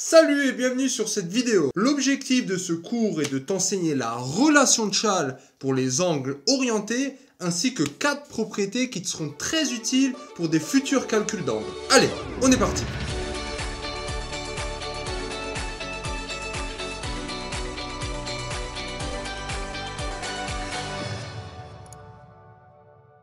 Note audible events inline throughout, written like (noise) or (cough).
Salut et bienvenue sur cette vidéo. L'objectif de ce cours est de t'enseigner la relation de châle pour les angles orientés ainsi que 4 propriétés qui te seront très utiles pour des futurs calculs d'angle. Allez, on est parti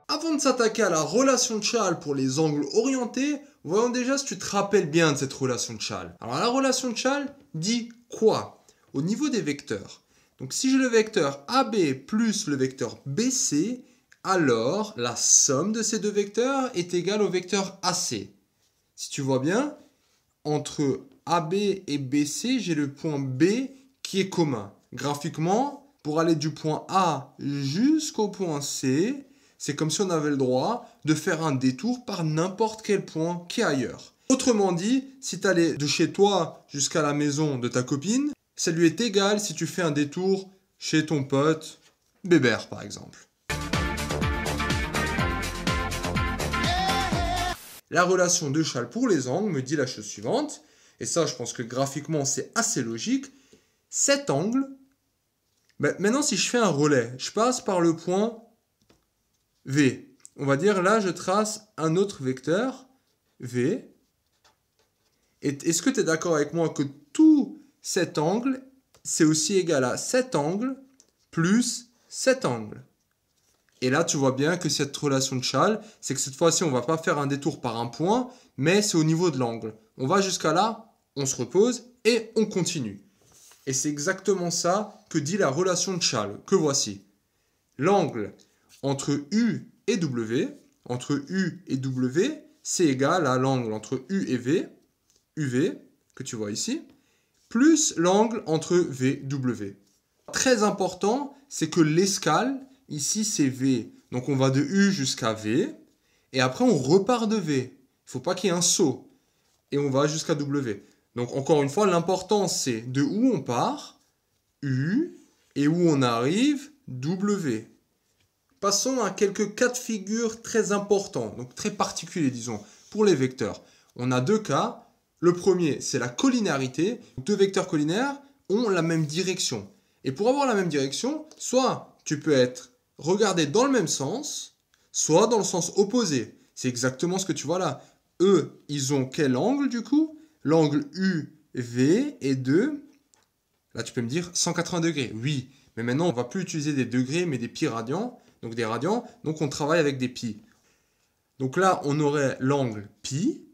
Avant de s'attaquer à la relation de châle pour les angles orientés, Voyons déjà si tu te rappelles bien de cette relation de Chal. Alors la relation de Chal dit quoi Au niveau des vecteurs. Donc si j'ai le vecteur AB plus le vecteur BC, alors la somme de ces deux vecteurs est égale au vecteur AC. Si tu vois bien, entre AB et BC, j'ai le point B qui est commun. Graphiquement, pour aller du point A jusqu'au point C, c'est comme si on avait le droit de faire un détour par n'importe quel point qui est ailleurs. Autrement dit, si tu allais de chez toi jusqu'à la maison de ta copine, ça lui est égal si tu fais un détour chez ton pote Bébert par exemple. La relation de châle pour les angles me dit la chose suivante, et ça je pense que graphiquement c'est assez logique, cet angle, ben, maintenant si je fais un relais, je passe par le point V. On va dire là, je trace un autre vecteur, V. Est-ce que tu es d'accord avec moi que tout cet angle, c'est aussi égal à cet angle plus cet angle Et là, tu vois bien que cette relation de Chal, c'est que cette fois-ci, on ne va pas faire un détour par un point, mais c'est au niveau de l'angle. On va jusqu'à là, on se repose et on continue. Et c'est exactement ça que dit la relation de Chal, que voici. L'angle entre U et W, entre U et W, c'est égal à l'angle entre U et V, UV, que tu vois ici, plus l'angle entre v w Très important, c'est que l'escale, ici c'est V. Donc on va de U jusqu'à V, et après on repart de V. Il ne faut pas qu'il y ait un saut, et on va jusqu'à W. Donc encore une fois, l'important c'est de où on part, U, et où on arrive, W. Passons à quelques cas de figure très importants, donc très particuliers, disons, pour les vecteurs. On a deux cas. Le premier, c'est la collinarité. Deux vecteurs collinaires ont la même direction. Et pour avoir la même direction, soit tu peux être regardé dans le même sens, soit dans le sens opposé. C'est exactement ce que tu vois là. Eux, ils ont quel angle du coup L'angle UV est de... Là, tu peux me dire 180 degrés. Oui, mais maintenant, on va plus utiliser des degrés, mais des pi radians donc des radians. Donc on travaille avec des pi. Donc là, on aurait l'angle pi,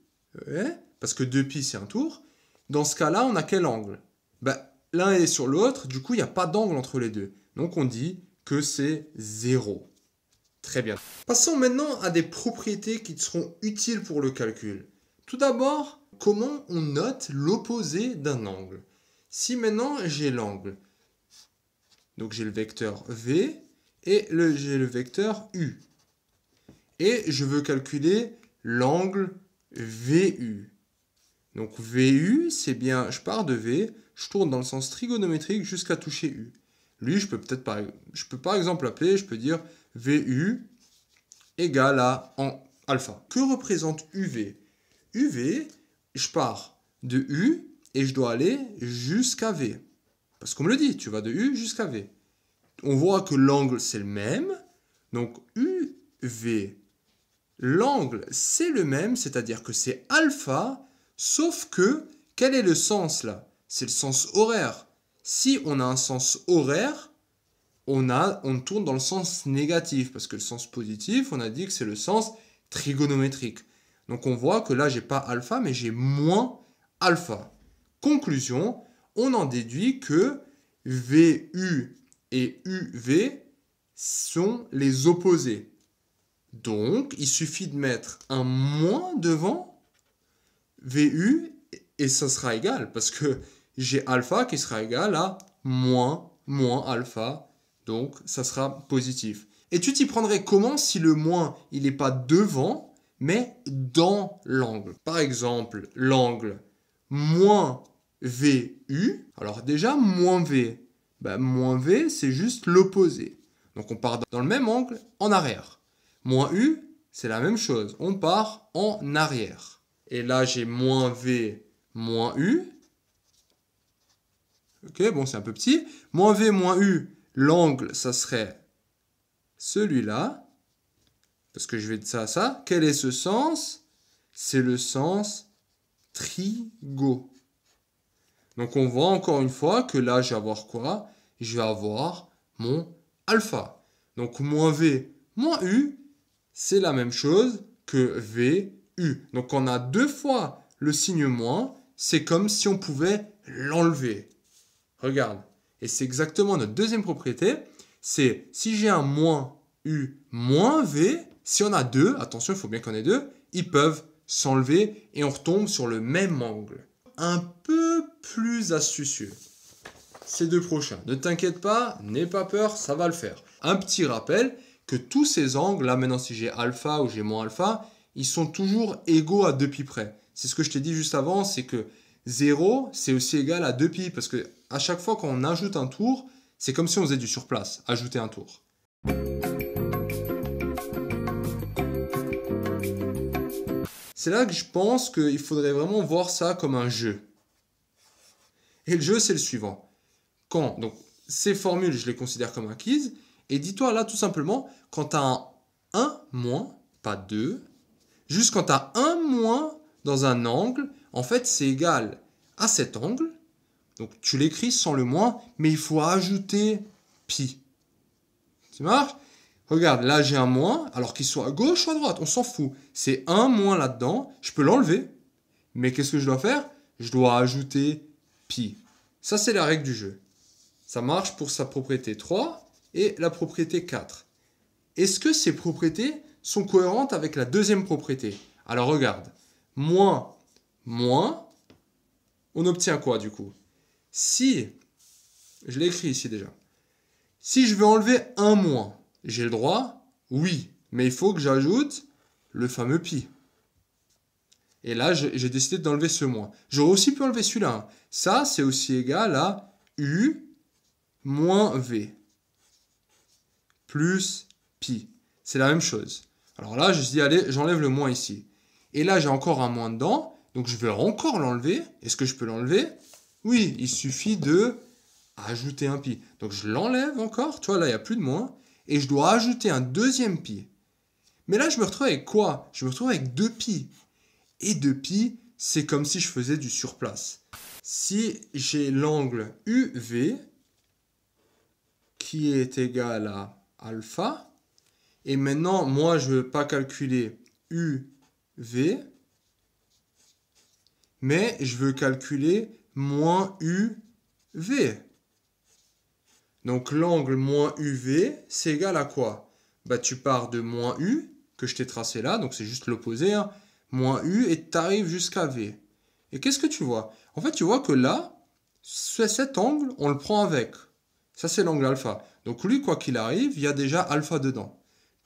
parce que 2pi c'est un tour. Dans ce cas-là, on a quel angle ben, L'un est sur l'autre, du coup, il n'y a pas d'angle entre les deux. Donc on dit que c'est 0. Très bien. Passons maintenant à des propriétés qui seront utiles pour le calcul. Tout d'abord, comment on note l'opposé d'un angle Si maintenant j'ai l'angle, donc j'ai le vecteur V, et j'ai le vecteur U. Et je veux calculer l'angle VU. Donc VU, c'est bien, je pars de V, je tourne dans le sens trigonométrique jusqu'à toucher U. Lui, je peux peut-être par, je peux par exemple appeler, je peux dire VU égale à en alpha. Que représente UV UV, je pars de U et je dois aller jusqu'à V. Parce qu'on me le dit, tu vas de U jusqu'à V on voit que l'angle, c'est le même. Donc UV, l'angle, c'est le même, c'est-à-dire que c'est alpha, sauf que, quel est le sens là C'est le sens horaire. Si on a un sens horaire, on, a, on tourne dans le sens négatif, parce que le sens positif, on a dit que c'est le sens trigonométrique. Donc on voit que là, j'ai pas alpha, mais j'ai moins alpha. Conclusion, on en déduit que VU et UV sont les opposés. Donc, il suffit de mettre un moins devant VU et ça sera égal parce que j'ai alpha qui sera égal à moins, moins alpha. Donc, ça sera positif. Et tu t'y prendrais comment si le moins, il n'est pas devant, mais dans l'angle Par exemple, l'angle moins VU. Alors déjà, moins V, bah, moins V, c'est juste l'opposé. Donc on part dans le même angle, en arrière. Moins U, c'est la même chose. On part en arrière. Et là, j'ai moins V, moins U. Ok, bon, c'est un peu petit. Moins V, moins U, l'angle, ça serait celui-là. Parce que je vais de ça à ça. Quel est ce sens C'est le sens trigo. Donc on voit encore une fois que là, je vais avoir quoi je vais avoir mon alpha. Donc moins V, moins U, c'est la même chose que VU Donc on a deux fois le signe moins, c'est comme si on pouvait l'enlever. Regarde, et c'est exactement notre deuxième propriété, c'est si j'ai un moins U moins V, si on a deux, attention, il faut bien qu'on ait deux, ils peuvent s'enlever et on retombe sur le même angle. Un peu plus astucieux ces deux prochains. Ne t'inquiète pas, n'aie pas peur, ça va le faire. Un petit rappel que tous ces angles, là maintenant si j'ai alpha ou j'ai mon alpha, ils sont toujours égaux à 2 pi près. C'est ce que je t'ai dit juste avant, c'est que 0, c'est aussi égal à 2 pi, parce que à chaque fois qu'on ajoute un tour, c'est comme si on faisait du surplace, ajouter un tour. C'est là que je pense qu'il faudrait vraiment voir ça comme un jeu. Et le jeu, c'est le suivant. Donc, ces formules, je les considère comme acquises. Et dis-toi là tout simplement, quand tu as un moins, pas deux, juste quand tu as un moins dans un angle, en fait, c'est égal à cet angle. Donc, tu l'écris sans le moins, mais il faut ajouter pi. Ça marche Regarde, là j'ai un moins, alors qu'il soit à gauche ou à droite, on s'en fout. C'est un moins là-dedans, je peux l'enlever. Mais qu'est-ce que je dois faire Je dois ajouter pi. Ça, c'est la règle du jeu. Ça marche pour sa propriété 3 et la propriété 4. Est-ce que ces propriétés sont cohérentes avec la deuxième propriété Alors regarde, moins, moins, on obtient quoi du coup Si, je l'ai écrit ici déjà, si je veux enlever un moins, j'ai le droit Oui, mais il faut que j'ajoute le fameux pi. Et là, j'ai décidé d'enlever ce moins. J'aurais aussi pu enlever celui-là. Hein. Ça, c'est aussi égal à U moins V plus pi. C'est la même chose. Alors là, je dis, allez, j'enlève le moins ici. Et là, j'ai encore un moins dedans, donc je vais encore l'enlever. Est-ce que je peux l'enlever Oui, il suffit de ajouter un pi. Donc je l'enlève encore, tu vois, là, il n'y a plus de moins. Et je dois ajouter un deuxième pi. Mais là, je me retrouve avec quoi Je me retrouve avec deux pi. Et 2 pi, c'est comme si je faisais du surplace. Si j'ai l'angle UV, qui est égal à alpha. Et maintenant, moi, je ne veux pas calculer UV, mais je veux calculer moins UV. Donc l'angle moins UV, c'est égal à quoi bah, Tu pars de moins U, que je t'ai tracé là, donc c'est juste l'opposé, hein. moins U, et tu arrives jusqu'à V. Et qu'est-ce que tu vois En fait, tu vois que là, cet angle, on le prend avec. Ça, c'est l'angle alpha. Donc lui, quoi qu'il arrive, il y a déjà alpha dedans.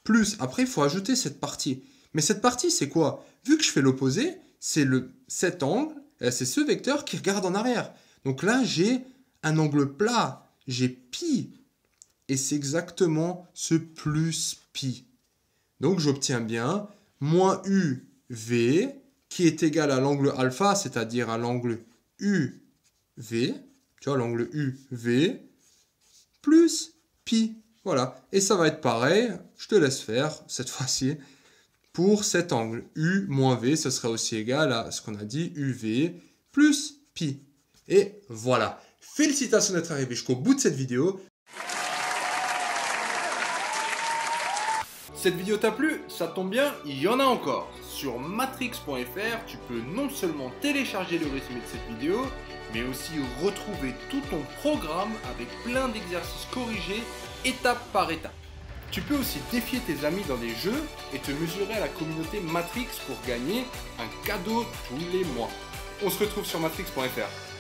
Plus, après, il faut ajouter cette partie. Mais cette partie, c'est quoi Vu que je fais l'opposé, c'est cet angle, c'est ce vecteur qui regarde en arrière. Donc là, j'ai un angle plat, j'ai pi. Et c'est exactement ce plus pi. Donc j'obtiens bien moins uv qui est égal à l'angle alpha, c'est-à-dire à, à l'angle uv, tu vois, l'angle uv plus pi. Voilà. Et ça va être pareil, je te laisse faire cette (laughs) fois-ci, pour cet angle. U moins V, ce serait aussi égal à ce qu'on a dit, UV plus pi. Et voilà. Félicitations d'être arrivé jusqu'au bout de cette vidéo. cette vidéo t'a plu, ça tombe bien, il y en a encore. Sur matrix.fr, tu peux non seulement télécharger le résumé de cette vidéo, mais aussi retrouver tout ton programme avec plein d'exercices corrigés étape par étape. Tu peux aussi défier tes amis dans des jeux et te mesurer à la communauté Matrix pour gagner un cadeau tous les mois. On se retrouve sur matrix.fr.